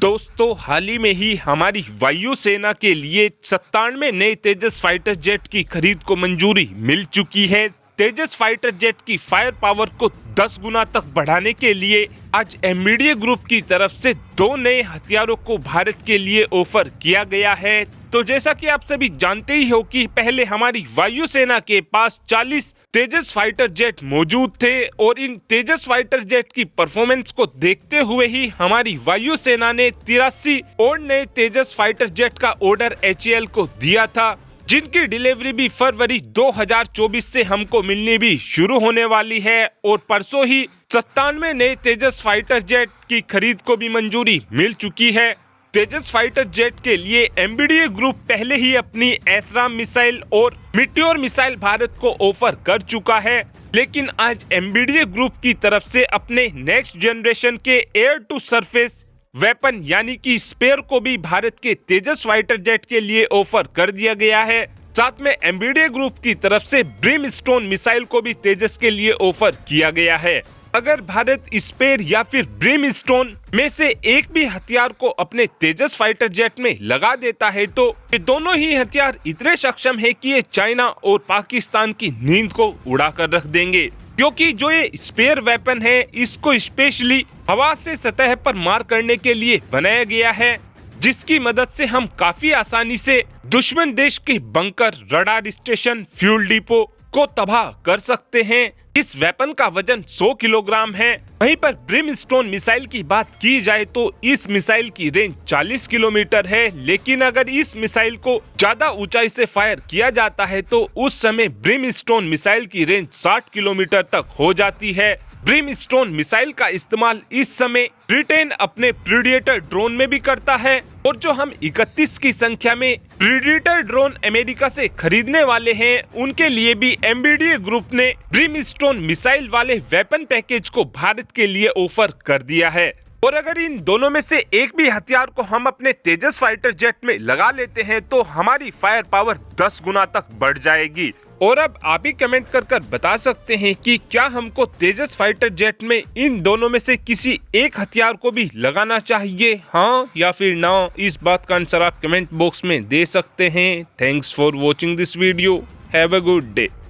दोस्तों हाल ही में ही हमारी वायुसेना के लिए सत्तानवे नए तेजस फाइटर जेट की खरीद को मंजूरी मिल चुकी है तेजस फाइटर जेट की फायर पावर को 10 गुना तक बढ़ाने के लिए आज एमबीडीए ग्रुप की तरफ से दो नए हथियारों को भारत के लिए ऑफर किया गया है तो जैसा कि आप सभी जानते ही हो कि पहले हमारी वायुसेना के पास 40 तेजस फाइटर जेट मौजूद थे और इन तेजस फाइटर जेट की परफॉर्मेंस को देखते हुए ही हमारी वायुसेना ने तिरासी और नए तेजस फाइटर जेट का ऑर्डर एच को दिया था जिनकी डिलीवरी भी फरवरी 2024 से हमको मिलनी भी शुरू होने वाली है और परसों ही सत्तानवे नए तेजस फाइटर जेट की खरीद को भी मंजूरी मिल चुकी है तेजस फाइटर जेट के लिए एमबीडीए ग्रुप पहले ही अपनी एसराम मिसाइल और मिट्योर मिसाइल भारत को ऑफर कर चुका है लेकिन आज एमबीडीए ग्रुप की तरफ से अपने नेक्स्ट जनरेशन के एयर टू सरफेस वेपन यानी कि स्पेयर को भी भारत के तेजस फाइटर जेट के लिए ऑफर कर दिया गया है साथ में एमबीडी ग्रुप की तरफ से ब्रिम स्टोन मिसाइल को भी तेजस के लिए ऑफर किया गया है अगर भारत स्पेयर या फिर ब्रिम स्टोन में से एक भी हथियार को अपने तेजस फाइटर जेट में लगा देता है तो ये दोनों ही हथियार इतने सक्षम है कि ये चाइना और पाकिस्तान की नींद को उड़ा कर रख देंगे क्योंकि जो ये स्पेयर वेपन है इसको स्पेशली हवा से सतह पर मार करने के लिए बनाया गया है जिसकी मदद से हम काफी आसानी से दुश्मन देश के bunker radar station fuel depot को तबाह कर सकते हैं इस वेपन का वजन 100 किलोग्राम है वहीं पर ब्रिम स्टोन मिसाइल की बात की जाए तो इस मिसाइल की रेंज 40 किलोमीटर है लेकिन अगर इस मिसाइल को ज्यादा ऊंचाई से फायर किया जाता है तो उस समय ब्रिम स्टोन मिसाइल की रेंज 60 किलोमीटर तक हो जाती है ब्रिम स्टोन मिसाइल का इस्तेमाल इस समय ब्रिटेन अपने प्रीडिएटर ड्रोन में भी करता है और जो हम 31 की संख्या में प्रीडिटर ड्रोन अमेरिका से खरीदने वाले हैं उनके लिए भी एमबीडीए ग्रुप ने ब्रिम स्टोन मिसाइल वाले वेपन पैकेज को भारत के लिए ऑफर कर दिया है और अगर इन दोनों में से एक भी हथियार को हम अपने तेजस फाइटर जेट में लगा लेते हैं तो हमारी फायर पावर 10 गुना तक बढ़ जाएगी और अब आप ही कमेंट कर कर बता सकते हैं कि क्या हमको तेजस फाइटर जेट में इन दोनों में से किसी एक हथियार को भी लगाना चाहिए हाँ या फिर ना इस बात का आंसर आप कमेंट बॉक्स में दे सकते हैं thanks for watching this video have a good day